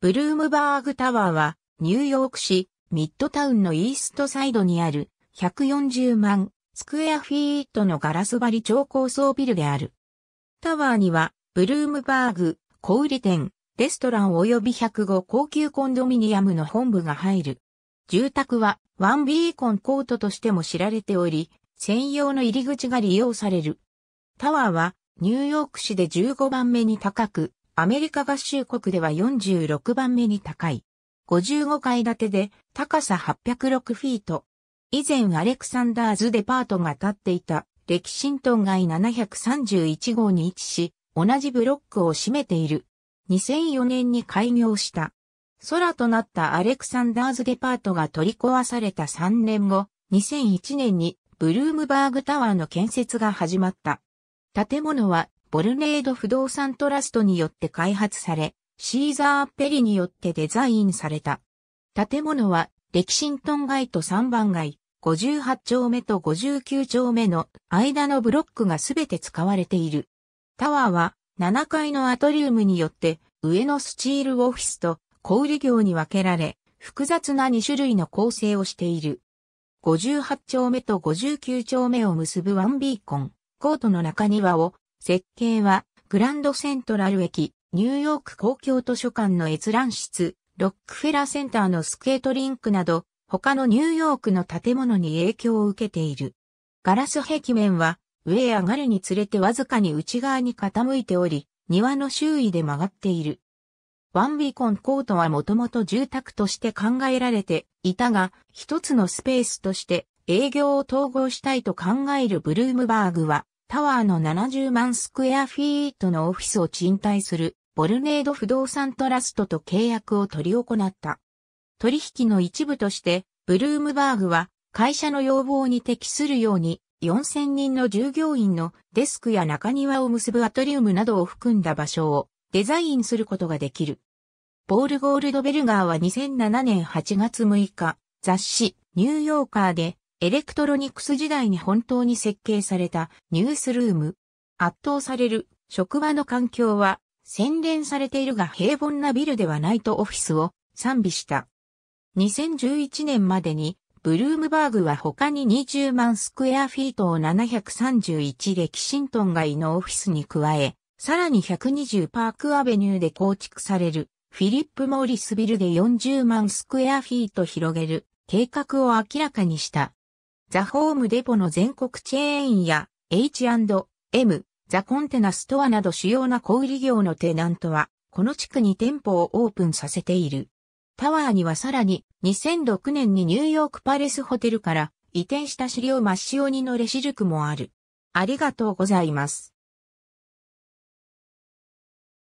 ブルームバーグタワーは、ニューヨーク市、ミッドタウンのイーストサイドにある、140万スクエアフィートのガラス張り超高層ビルである。タワーには、ブルームバーグ、小売店、レストラン及び105高級コンドミニアムの本部が入る。住宅は、ワンビーコンコートとしても知られており、専用の入り口が利用される。タワーは、ニューヨーク市で15番目に高く、アメリカ合衆国では46番目に高い。55階建てで高さ806フィート。以前アレクサンダーズデパートが建っていたレキシントン街731号に位置し、同じブロックを占めている。2004年に開業した。空となったアレクサンダーズデパートが取り壊された3年後、2001年にブルームバーグタワーの建設が始まった。建物はボルネード不動産トラストによって開発され、シーザー・ペリによってデザインされた。建物は、歴史ントン街と3番街、58丁目と59丁目の間のブロックがすべて使われている。タワーは、7階のアトリウムによって、上のスチールオフィスと小売業に分けられ、複雑な2種類の構成をしている。58丁目と59丁目を結ぶワンビーコン、コートの中庭を設計は、グランドセントラル駅、ニューヨーク公共図書館の閲覧室、ロックフェラーセンターのスケートリンクなど、他のニューヨークの建物に影響を受けている。ガラス壁面は、上へ上がるにつれてわずかに内側に傾いており、庭の周囲で曲がっている。ワンビーコンコートはもともと住宅として考えられていたが、一つのスペースとして営業を統合したいと考えるブルームバーグは、タワーの70万スクエアフィートのオフィスを賃貸するボルネード不動産トラストと契約を取り行った。取引の一部として、ブルームバーグは会社の要望に適するように4000人の従業員のデスクや中庭を結ぶアトリウムなどを含んだ場所をデザインすることができる。ポール・ゴールドベルガーは2007年8月6日、雑誌ニューヨーカーでエレクトロニクス時代に本当に設計されたニュースルーム。圧倒される職場の環境は洗練されているが平凡なビルではないとオフィスを賛美した。2011年までにブルームバーグは他に20万スクエアフィートを731レキシントン街のオフィスに加え、さらに120パークアベニューで構築されるフィリップ・モーリスビルで40万スクエアフィート広げる計画を明らかにした。ザ・ホームデポの全国チェーンや H&M、ザ・コンテナストアなど主要な小売業のテナントは、この地区に店舗をオープンさせている。タワーにはさらに2006年にニューヨークパレスホテルから移転した資料マッシオニのレシルクもある。ありがとうございます。